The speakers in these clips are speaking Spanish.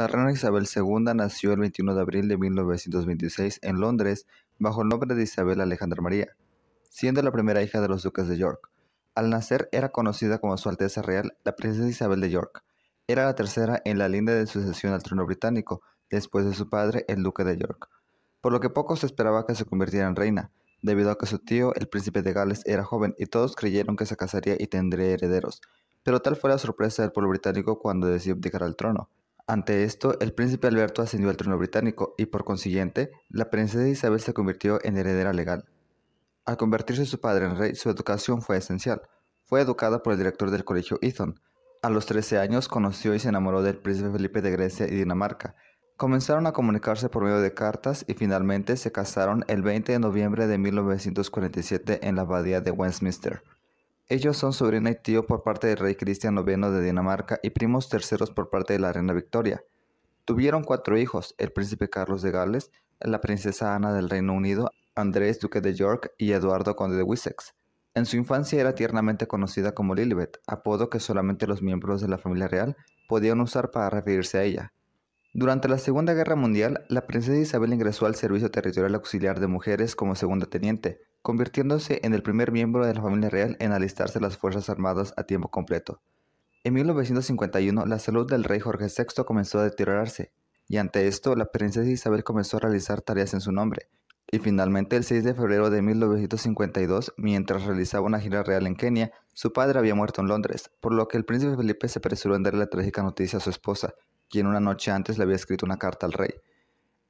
La reina Isabel II nació el 21 de abril de 1926 en Londres bajo el nombre de Isabel Alejandra María, siendo la primera hija de los duques de York. Al nacer era conocida como Su Alteza Real, la princesa Isabel de York. Era la tercera en la línea de sucesión al trono británico, después de su padre, el duque de York, por lo que poco se esperaba que se convirtiera en reina, debido a que su tío, el príncipe de Gales, era joven y todos creyeron que se casaría y tendría herederos. Pero tal fue la sorpresa del pueblo británico cuando decidió abdicar al trono. Ante esto, el príncipe Alberto ascendió al trono británico y, por consiguiente, la princesa Isabel se convirtió en heredera legal. Al convertirse su padre en rey, su educación fue esencial. Fue educada por el director del colegio Eton. A los 13 años conoció y se enamoró del príncipe Felipe de Grecia y Dinamarca. Comenzaron a comunicarse por medio de cartas y finalmente se casaron el 20 de noviembre de 1947 en la abadía de Westminster. Ellos son sobrino y tío por parte del rey Cristian IX de Dinamarca y primos terceros por parte de la reina Victoria. Tuvieron cuatro hijos, el príncipe Carlos de Gales, la princesa Ana del Reino Unido, Andrés duque de York y Eduardo conde de Wessex. En su infancia era tiernamente conocida como Lilibet, apodo que solamente los miembros de la familia real podían usar para referirse a ella. Durante la Segunda Guerra Mundial, la princesa Isabel ingresó al Servicio Territorial Auxiliar de Mujeres como segunda teniente, convirtiéndose en el primer miembro de la familia real en alistarse a las Fuerzas Armadas a tiempo completo. En 1951 la salud del rey Jorge VI comenzó a deteriorarse, y ante esto la princesa Isabel comenzó a realizar tareas en su nombre, y finalmente el 6 de febrero de 1952, mientras realizaba una gira real en Kenia, su padre había muerto en Londres, por lo que el príncipe Felipe se apresuró en darle la trágica noticia a su esposa, quien una noche antes le había escrito una carta al rey.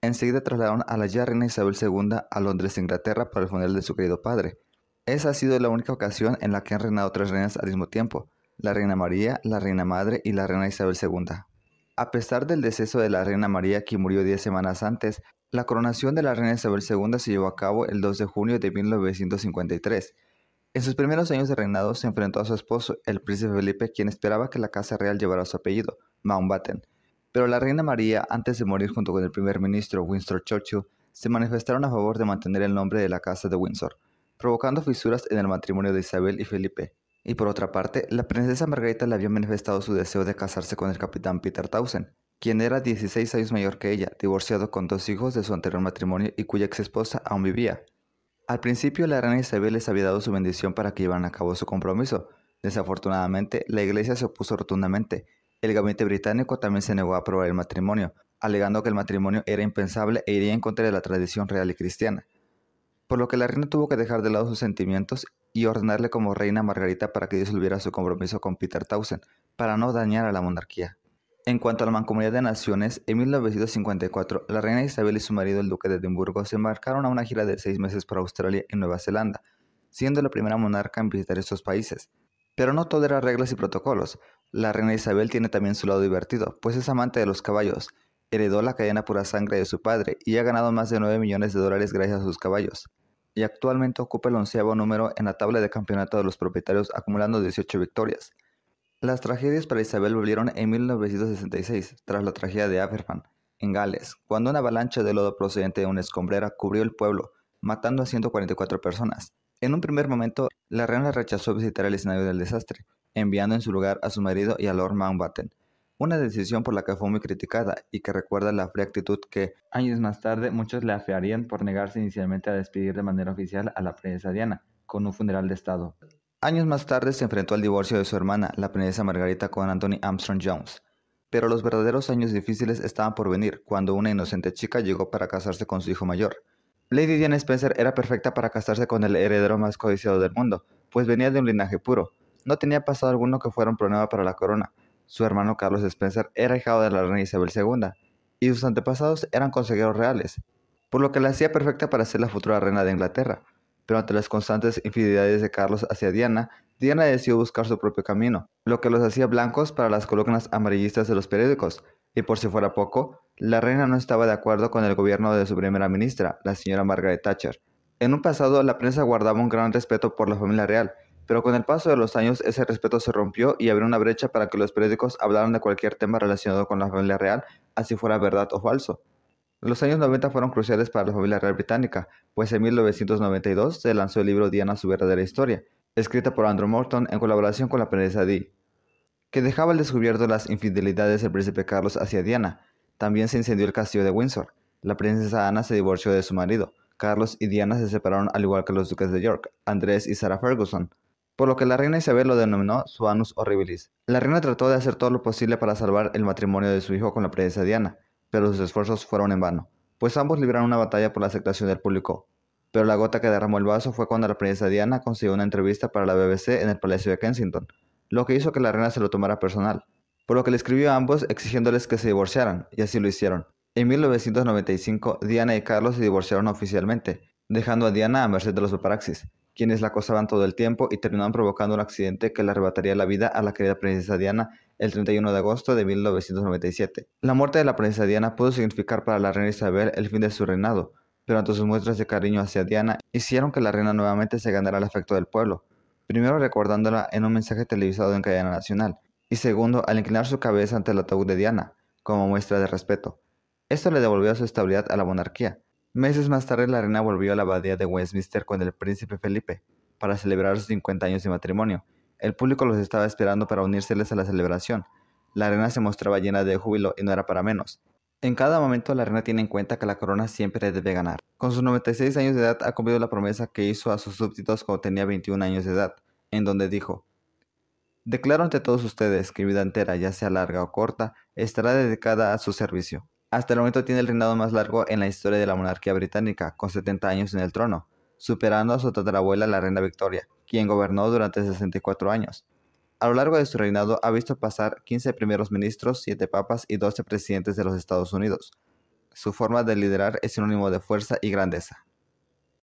Enseguida trasladaron a la ya reina Isabel II a Londres, Inglaterra, para el funeral de su querido padre. Esa ha sido la única ocasión en la que han reinado tres reinas al mismo tiempo, la reina María, la reina madre y la reina Isabel II. A pesar del deceso de la reina María, que murió diez semanas antes, la coronación de la reina Isabel II se llevó a cabo el 2 de junio de 1953. En sus primeros años de reinado se enfrentó a su esposo, el príncipe Felipe, quien esperaba que la Casa Real llevara su apellido, Mountbatten, pero la reina María, antes de morir junto con el primer ministro Winston Churchill, se manifestaron a favor de mantener el nombre de la Casa de Windsor, provocando fisuras en el matrimonio de Isabel y Felipe. Y por otra parte, la princesa Margarita le había manifestado su deseo de casarse con el capitán Peter Townsend, quien era 16 años mayor que ella, divorciado con dos hijos de su anterior matrimonio y cuya ex esposa aún vivía. Al principio, la reina Isabel les había dado su bendición para que llevaran a cabo su compromiso. Desafortunadamente, la iglesia se opuso rotundamente el gabinete británico también se negó a aprobar el matrimonio, alegando que el matrimonio era impensable e iría en contra de la tradición real y cristiana, por lo que la reina tuvo que dejar de lado sus sentimientos y ordenarle como reina a Margarita para que disolviera su compromiso con Peter Townsend, para no dañar a la monarquía. En cuanto a la Mancomunidad de Naciones, en 1954, la reina Isabel y su marido, el duque de Edimburgo, se embarcaron a una gira de seis meses por Australia y Nueva Zelanda, siendo la primera monarca en visitar estos países. Pero no todo era reglas y protocolos. La reina Isabel tiene también su lado divertido, pues es amante de los caballos. Heredó la cadena pura sangre de su padre y ha ganado más de 9 millones de dólares gracias a sus caballos. Y actualmente ocupa el onceavo número en la tabla de campeonato de los propietarios, acumulando 18 victorias. Las tragedias para Isabel volvieron en 1966, tras la tragedia de Aberfan, en Gales, cuando una avalancha de lodo procedente de una escombrera cubrió el pueblo, matando a 144 personas. En un primer momento, la reina rechazó visitar el escenario del desastre, enviando en su lugar a su marido y a Lord Mountbatten, una decisión por la que fue muy criticada y que recuerda la fría actitud que años más tarde muchos le afearían por negarse inicialmente a despedir de manera oficial a la princesa Diana con un funeral de estado. Años más tarde se enfrentó al divorcio de su hermana, la princesa Margarita, con Anthony Armstrong Jones. Pero los verdaderos años difíciles estaban por venir, cuando una inocente chica llegó para casarse con su hijo mayor, Lady Diana Spencer era perfecta para casarse con el heredero más codiciado del mundo, pues venía de un linaje puro. No tenía pasado alguno que fuera un problema para la corona. Su hermano Carlos Spencer era hijado de la reina Isabel II, y sus antepasados eran consejeros reales, por lo que la hacía perfecta para ser la futura reina de Inglaterra. Pero ante las constantes infidelidades de Carlos hacia Diana, Diana decidió buscar su propio camino, lo que los hacía blancos para las columnas amarillistas de los periódicos, y por si fuera poco, la reina no estaba de acuerdo con el gobierno de su primera ministra, la señora Margaret Thatcher. En un pasado, la prensa guardaba un gran respeto por la familia real, pero con el paso de los años ese respeto se rompió y abrió una brecha para que los periódicos hablaran de cualquier tema relacionado con la familia real, así fuera verdad o falso. Los años 90 fueron cruciales para la familia real británica, pues en 1992 se lanzó el libro Diana su verdadera historia, escrita por Andrew Morton en colaboración con la prensa Dee, que dejaba al descubierto las infidelidades del príncipe Carlos hacia Diana, también se incendió el castillo de Windsor. La princesa Ana se divorció de su marido. Carlos y Diana se separaron al igual que los duques de York, Andrés y Sarah Ferguson, por lo que la reina Isabel lo denominó su anus horribilis. La reina trató de hacer todo lo posible para salvar el matrimonio de su hijo con la princesa Diana, pero sus esfuerzos fueron en vano, pues ambos libraron una batalla por la aceptación del público. Pero la gota que derramó el vaso fue cuando la princesa Diana consiguió una entrevista para la BBC en el Palacio de Kensington, lo que hizo que la reina se lo tomara personal, por lo que le escribió a ambos exigiéndoles que se divorciaran, y así lo hicieron. En 1995, Diana y Carlos se divorciaron oficialmente, dejando a Diana a merced de los paparaxis, quienes la acosaban todo el tiempo y terminaban provocando un accidente que le arrebataría la vida a la querida princesa Diana el 31 de agosto de 1997. La muerte de la princesa Diana pudo significar para la reina Isabel el fin de su reinado, pero ante sus muestras de cariño hacia Diana hicieron que la reina nuevamente se ganara el afecto del pueblo, primero recordándola en un mensaje televisado en cadena nacional, y segundo al inclinar su cabeza ante el ataúd de Diana, como muestra de respeto. Esto le devolvió su estabilidad a la monarquía. Meses más tarde la reina volvió a la abadía de Westminster con el príncipe Felipe para celebrar sus 50 años de matrimonio. El público los estaba esperando para unírseles a la celebración. La reina se mostraba llena de júbilo y no era para menos. En cada momento la reina tiene en cuenta que la corona siempre debe ganar. Con sus 96 años de edad ha cumplido la promesa que hizo a sus súbditos cuando tenía 21 años de edad, en donde dijo, Declaro ante todos ustedes que mi vida entera, ya sea larga o corta, estará dedicada a su servicio. Hasta el momento tiene el reinado más largo en la historia de la monarquía británica, con 70 años en el trono, superando a su tatarabuela la reina Victoria, quien gobernó durante 64 años. A lo largo de su reinado ha visto pasar 15 primeros ministros, 7 papas y 12 presidentes de los Estados Unidos. Su forma de liderar es sinónimo de fuerza y grandeza.